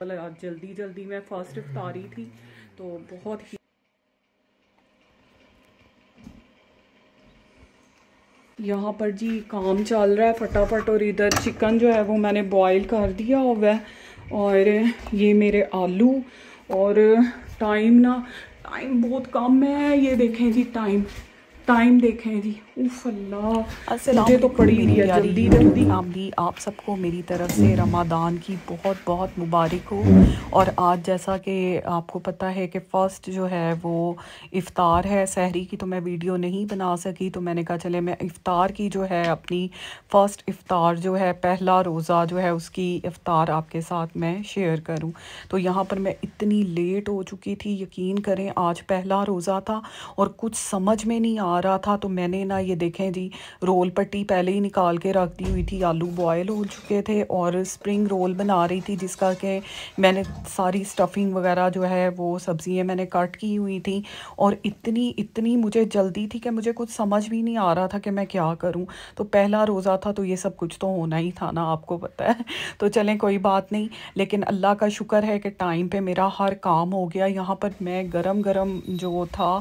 जल्दी जल्दी मैं फर्स्ट रही थी तो बहुत ही यहाँ पर जी काम चल रहा है फटाफट और इधर चिकन जो है वो मैंने बॉईल कर दिया हुआ है और ये मेरे आलू और टाइम ना टाइम बहुत कम है ये देखें जी टाइम टाइम देखें जी मुझे तो पड़ी रही है जल्दी जल्दी आमदी आप सबको मेरी तरफ से रमादान की बहुत बहुत मुबारक हो और आज जैसा कि आपको पता है कि फ़र्स्ट जो है वो इफ़ार है सहरी की तो मैं वीडियो नहीं बना सकी तो मैंने कहा चले मैं इफ़ार की जो है अपनी फ़र्स्ट इफ़ार जो है पहला रोज़ा जो है उसकी इफ़ार आपके साथ मैं शेयर करूँ तो यहाँ पर मैं इतनी लेट हो चुकी थी यकीन करें आज पहला रोज़ा था और कुछ समझ में नहीं आ बना रहा था तो मैंने ना ये देखें जी रोल पट्टी पहले ही निकाल के रख दी हुई थी आलू बॉयल हो चुके थे और स्प्रिंग रोल बना रही थी जिसका के मैंने सारी स्टफिंग वगैरह जो है वो सब्ज़ियाँ मैंने कट की हुई थी और इतनी इतनी मुझे जल्दी थी कि मुझे कुछ समझ भी नहीं आ रहा था कि मैं क्या करूँ तो पहला रोज़ा था तो ये सब कुछ तो होना ही था ना आपको पता है तो चलें कोई बात नहीं लेकिन अल्लाह का शुक्र है कि टाइम पर मेरा हर काम हो गया यहाँ पर मैं गरम गरम जो था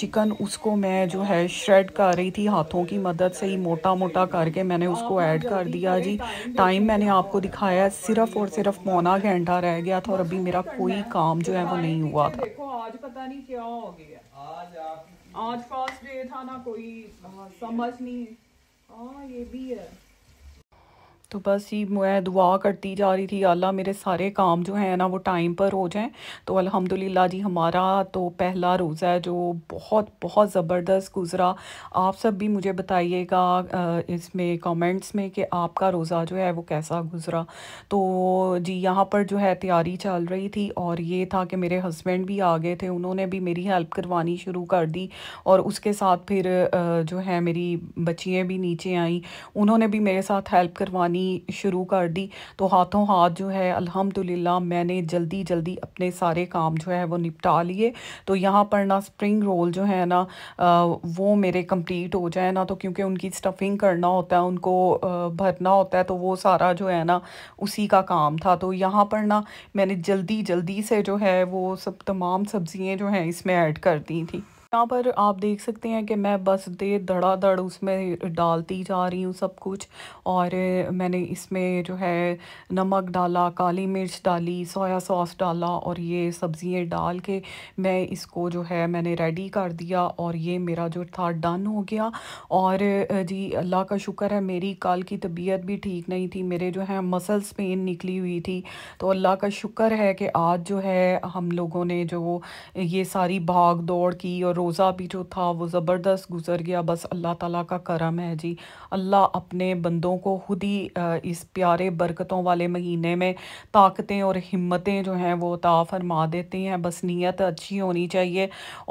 चिकन उसको मैं जो है श्रेड कर रही थी हाथों की मदद से ही मोटा मोटा करके मैंने उसको ऐड कर दिया जी टाइम मैंने आपको दिखाया सिर्फ और सिर्फ मौना घंटा रह गया था और अभी मेरा कोई काम जो है वो नहीं हुआ था आज पता नहीं क्या हो गया आज फर्स्ट डे था ना कोई समझ नहीं हाँ ये भी है तो बस ही मैं दुआ करती जा रही थी अल्लाह मेरे सारे काम जो हैं ना वो टाइम पर हो जाएं तो अल्हम्दुलिल्लाह जी हमारा तो पहला रोज़ा है जो बहुत बहुत ज़बरदस्त गुज़रा आप सब भी मुझे बताइएगा इसमें कमेंट्स में कि आपका रोज़ा जो है वो कैसा गुज़रा तो जी यहाँ पर जो है तैयारी चल रही थी और ये था कि मेरे हस्बैंड भी आ गए थे उन्होंने भी मेरी हेल्प करवानी शुरू कर दी और उसके साथ फिर जो है मेरी बच्चियाँ भी नीचे आईं उन्होंने भी मेरे साथ हेल्प करवानी लगानी शुरू कर दी तो हाथों हाथ जो है अल्हम्दुलिल्लाह मैंने जल्दी जल्दी अपने सारे काम जो है वो निपटा लिए तो यहाँ पर ना स्प्रिंग रोल जो है ना वो मेरे कंप्लीट हो जाए ना तो क्योंकि उनकी स्टफिंग करना होता है उनको भरना होता है तो वो सारा जो है ना उसी का काम था तो यहाँ पर ना मैंने जल्दी जल्दी से जो है वो सब तमाम सब्ज़ियाँ जो हैं इसमें ऐड कर दी थी यहाँ पर आप देख सकते हैं कि मैं बस दे धड़ाधड़ उसमें डालती जा रही हूँ सब कुछ और मैंने इसमें जो है नमक डाला काली मिर्च डाली सोया सॉस डाला और ये सब्ज़ियाँ डाल के मैं इसको जो है मैंने रेडी कर दिया और ये मेरा जो था डन हो गया और जी अल्लाह का शुक्र है मेरी कल की तबीयत भी ठीक नहीं थी मेरे जो है मसल्स पेन निकली हुई थी तो अल्लाह का शुक्र है कि आज जो है हम लोगों ने जो ये सारी भाग दौड़ की और रोज़ा भी जो था वो ज़बरदस्त गुज़र गया बस अल्लाह ताला का करम है जी अल्लाह अपने बंदों को खुद ही इस प्यारे बरकतों वाले महीने में ताकतें और हिम्मतें जो हैं वो ता फरमा देती हैं बस नीयत अच्छी होनी चाहिए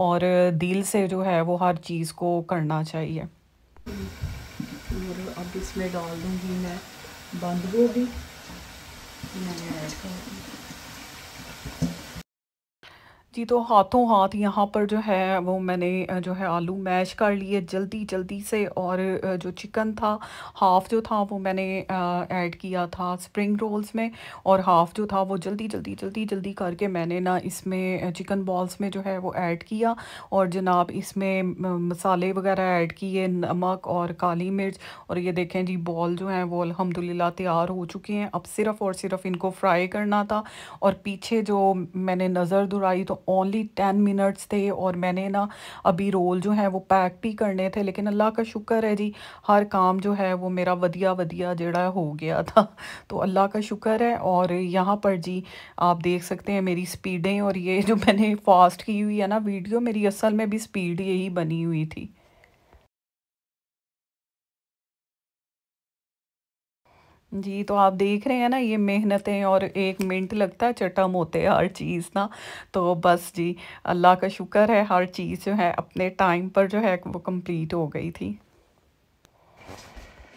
और दिल से जो है वो हर चीज़ को करना चाहिए और अब इसमें डाल दूँगी मैं बंद गोभी जी तो हाथों हाथ यहाँ पर जो है वो मैंने जो है आलू मैश कर लिए जल्दी जल्दी से और जो चिकन था हाफ़ जो था वो मैंने ऐड किया था स्प्रिंग रोल्स में और हाफ़ जो था वो जल्दी जल्दी जल्दी जल्दी करके मैंने ना इसमें चिकन बॉल्स में जो है वो ऐड किया और जनाब इसमें मसाले वगैरह ऐड किए नमक और काली मिर्च और ये देखें जी बॉल जो हैं वो अलहमदिल्ला तैयार हो चुके हैं अब सिर्फ़ और सिर्फ़ इनको फ्राई करना था और पीछे जो मैंने नज़र दुराई तो ओनली टेन मिनट्स थे और मैंने ना अभी रोल जो है वो पैक भी करने थे लेकिन अल्लाह का शुक्र है जी हर काम जो है वो मेरा वधिया वधिया जड़ा हो गया था तो अल्लाह का शुक्र है और यहाँ पर जी आप देख सकते हैं मेरी स्पीडें और ये जो मैंने फास्ट की हुई है ना वीडियो मेरी असल में भी स्पीड यही बनी हुई थी जी तो आप देख रहे हैं ना ये मेहनतें और एक मिनट लगता है चटम होते हैं हर चीज़ ना तो बस जी अल्लाह का शुक्र है हर चीज़ जो है अपने टाइम पर जो है वो कंप्लीट हो गई थी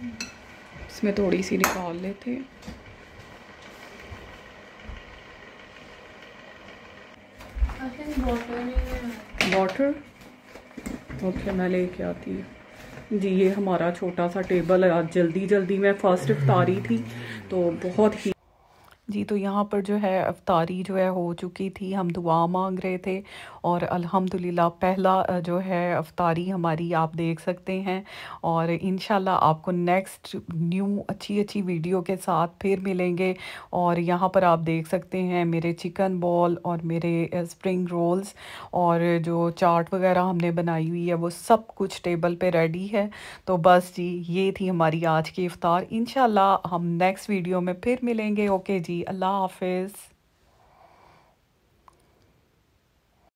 इसमें थोड़ी सी निकाल लेते वाटर ओके मैं लेके आती हूँ जी ये हमारा छोटा सा टेबल है आज जल्दी जल्दी मैं फर्स्ट इफ्तारी थी तो बहुत ही जी तो यहाँ पर जो है अफ्तारी जो है हो चुकी थी हम दुआ मांग रहे थे और अल्हम्दुलिल्लाह पहला जो है अफ्तारी हमारी आप देख सकते हैं और इन आपको नेक्स्ट न्यू अच्छी अच्छी वीडियो के साथ फिर मिलेंगे और यहाँ पर आप देख सकते हैं मेरे चिकन बॉल और मेरे स्प्रिंग रोल्स और जो चाट वगैरह हमने बनाई हुई है वो सब कुछ टेबल पर रेडी है तो बस जी ये थी हमारी आज की इफ़ार इन हम नेक्स्ट वीडियो में फिर मिलेंगे ओके जी laugh is.